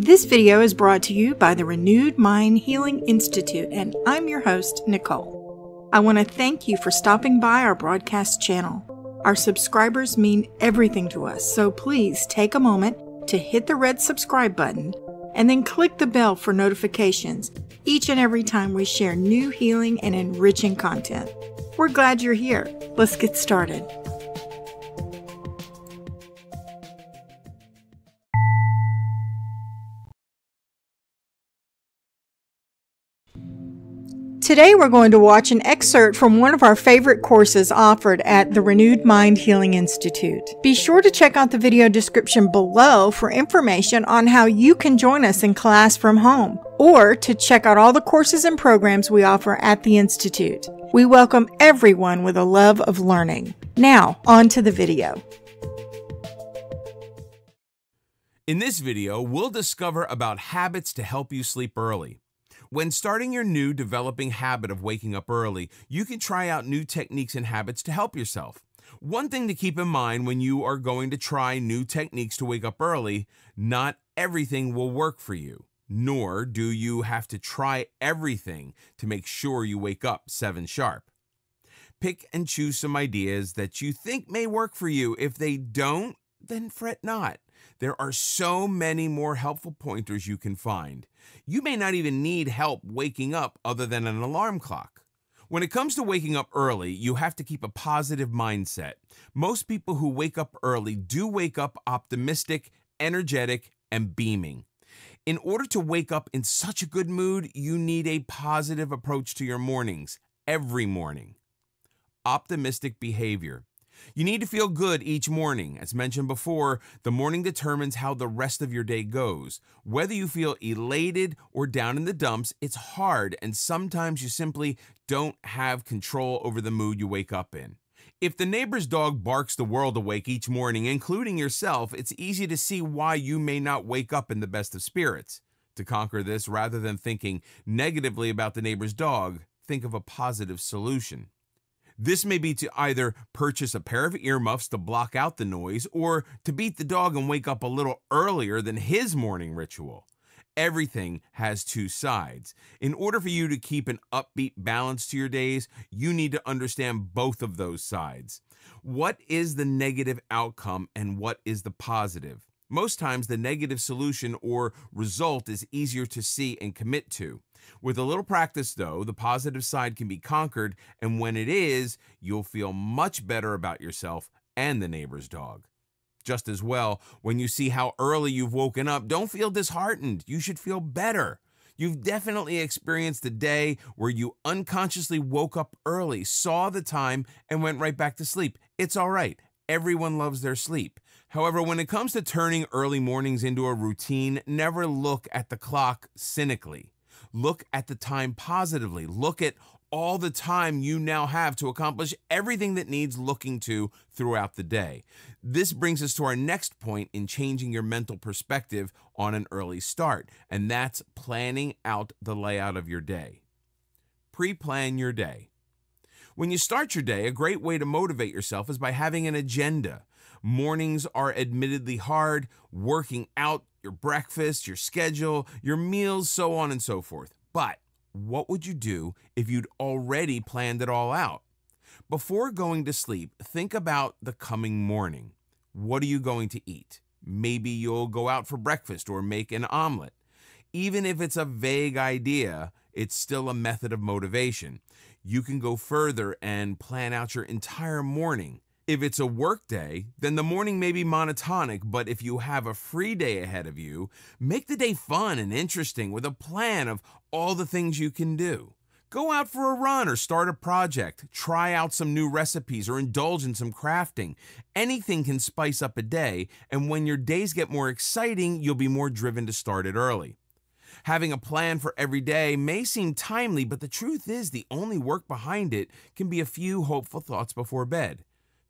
This video is brought to you by the Renewed Mind Healing Institute, and I'm your host, Nicole. I want to thank you for stopping by our broadcast channel. Our subscribers mean everything to us, so please take a moment to hit the red subscribe button and then click the bell for notifications each and every time we share new healing and enriching content. We're glad you're here. Let's get started. Today we're going to watch an excerpt from one of our favorite courses offered at the Renewed Mind Healing Institute. Be sure to check out the video description below for information on how you can join us in class from home or to check out all the courses and programs we offer at the Institute. We welcome everyone with a love of learning. Now, on to the video. In this video, we'll discover about habits to help you sleep early. When starting your new developing habit of waking up early, you can try out new techniques and habits to help yourself. One thing to keep in mind when you are going to try new techniques to wake up early, not everything will work for you, nor do you have to try everything to make sure you wake up 7 sharp. Pick and choose some ideas that you think may work for you. If they don't, then fret not. There are so many more helpful pointers you can find. You may not even need help waking up other than an alarm clock. When it comes to waking up early, you have to keep a positive mindset. Most people who wake up early do wake up optimistic, energetic, and beaming. In order to wake up in such a good mood, you need a positive approach to your mornings every morning. Optimistic behavior. You need to feel good each morning. As mentioned before, the morning determines how the rest of your day goes. Whether you feel elated or down in the dumps, it's hard, and sometimes you simply don't have control over the mood you wake up in. If the neighbor's dog barks the world awake each morning, including yourself, it's easy to see why you may not wake up in the best of spirits. To conquer this, rather than thinking negatively about the neighbor's dog, think of a positive solution. This may be to either purchase a pair of earmuffs to block out the noise or to beat the dog and wake up a little earlier than his morning ritual. Everything has two sides. In order for you to keep an upbeat balance to your days, you need to understand both of those sides. What is the negative outcome and what is the positive? Most times, the negative solution or result is easier to see and commit to. With a little practice, though, the positive side can be conquered, and when it is, you'll feel much better about yourself and the neighbor's dog. Just as well, when you see how early you've woken up, don't feel disheartened. You should feel better. You've definitely experienced a day where you unconsciously woke up early, saw the time, and went right back to sleep. It's all right. Everyone loves their sleep. However, when it comes to turning early mornings into a routine, never look at the clock cynically. Look at the time positively. Look at all the time you now have to accomplish everything that needs looking to throughout the day. This brings us to our next point in changing your mental perspective on an early start, and that's planning out the layout of your day. Pre plan your day. When you start your day, a great way to motivate yourself is by having an agenda. Mornings are admittedly hard, working out your breakfast, your schedule, your meals, so on and so forth. But what would you do if you'd already planned it all out? Before going to sleep, think about the coming morning. What are you going to eat? Maybe you'll go out for breakfast or make an omelet. Even if it's a vague idea, it's still a method of motivation. You can go further and plan out your entire morning if it's a workday, then the morning may be monotonic, but if you have a free day ahead of you, make the day fun and interesting with a plan of all the things you can do. Go out for a run or start a project, try out some new recipes or indulge in some crafting. Anything can spice up a day, and when your days get more exciting, you'll be more driven to start it early. Having a plan for every day may seem timely, but the truth is the only work behind it can be a few hopeful thoughts before bed.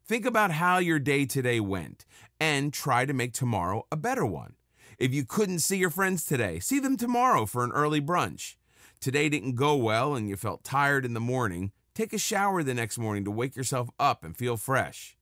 Think about how your day today went and try to make tomorrow a better one. If you couldn't see your friends today, see them tomorrow for an early brunch. Today didn't go well and you felt tired in the morning, take a shower the next morning to wake yourself up and feel fresh.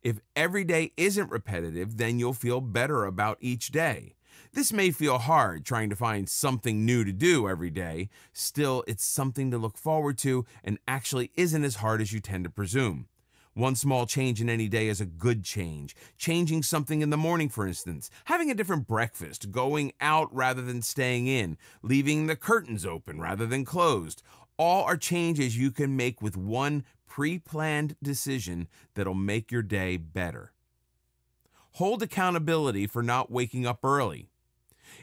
If every day isn't repetitive, then you'll feel better about each day. This may feel hard trying to find something new to do every day. Still, it's something to look forward to and actually isn't as hard as you tend to presume. One small change in any day is a good change. Changing something in the morning, for instance, having a different breakfast, going out rather than staying in, leaving the curtains open rather than closed. All are changes you can make with one pre planned decision that'll make your day better. Hold accountability for not waking up early.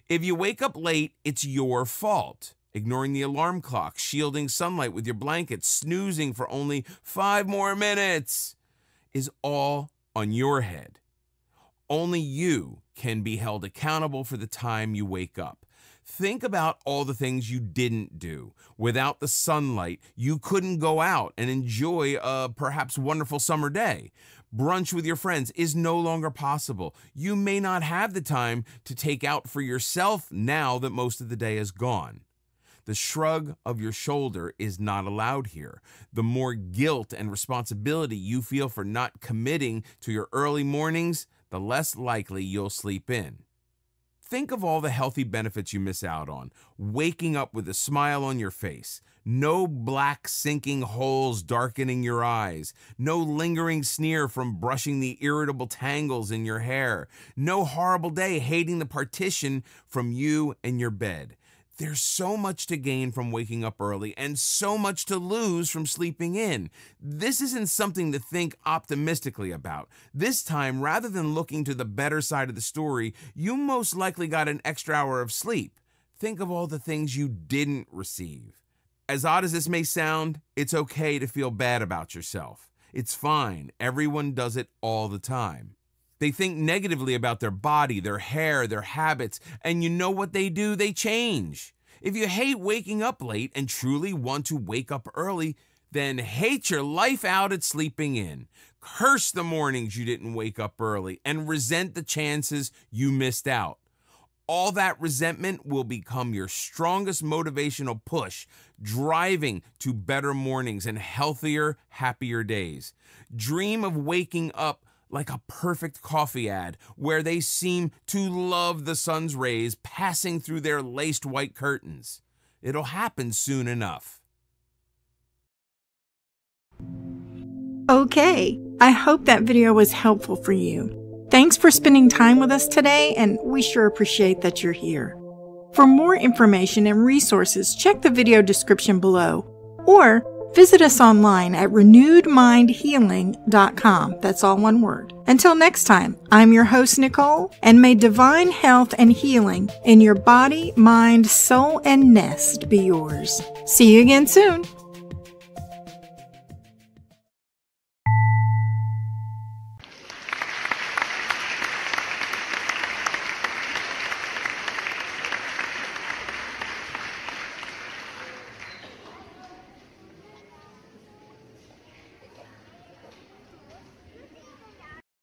If you wake up late, it's your fault ignoring the alarm clock, shielding sunlight with your blanket, snoozing for only five more minutes is all on your head. Only you can be held accountable for the time you wake up. Think about all the things you didn't do. Without the sunlight, you couldn't go out and enjoy a perhaps wonderful summer day. Brunch with your friends is no longer possible. You may not have the time to take out for yourself now that most of the day is gone. The shrug of your shoulder is not allowed here. The more guilt and responsibility you feel for not committing to your early mornings, the less likely you'll sleep in. Think of all the healthy benefits you miss out on. Waking up with a smile on your face, no black sinking holes darkening your eyes, no lingering sneer from brushing the irritable tangles in your hair, no horrible day hating the partition from you and your bed. There's so much to gain from waking up early and so much to lose from sleeping in. This isn't something to think optimistically about. This time, rather than looking to the better side of the story, you most likely got an extra hour of sleep. Think of all the things you didn't receive. As odd as this may sound, it's okay to feel bad about yourself. It's fine, everyone does it all the time. They think negatively about their body, their hair, their habits, and you know what they do? They change. If you hate waking up late and truly want to wake up early, then hate your life out at sleeping in. Curse the mornings you didn't wake up early and resent the chances you missed out. All that resentment will become your strongest motivational push, driving to better mornings and healthier, happier days. Dream of waking up like a perfect coffee ad where they seem to love the sun's rays passing through their laced white curtains. It'll happen soon enough. Okay, I hope that video was helpful for you. Thanks for spending time with us today, and we sure appreciate that you're here. For more information and resources, check the video description below or Visit us online at renewedmindhealing.com. That's all one word. Until next time, I'm your host, Nicole, and may divine health and healing in your body, mind, soul, and nest be yours. See you again soon.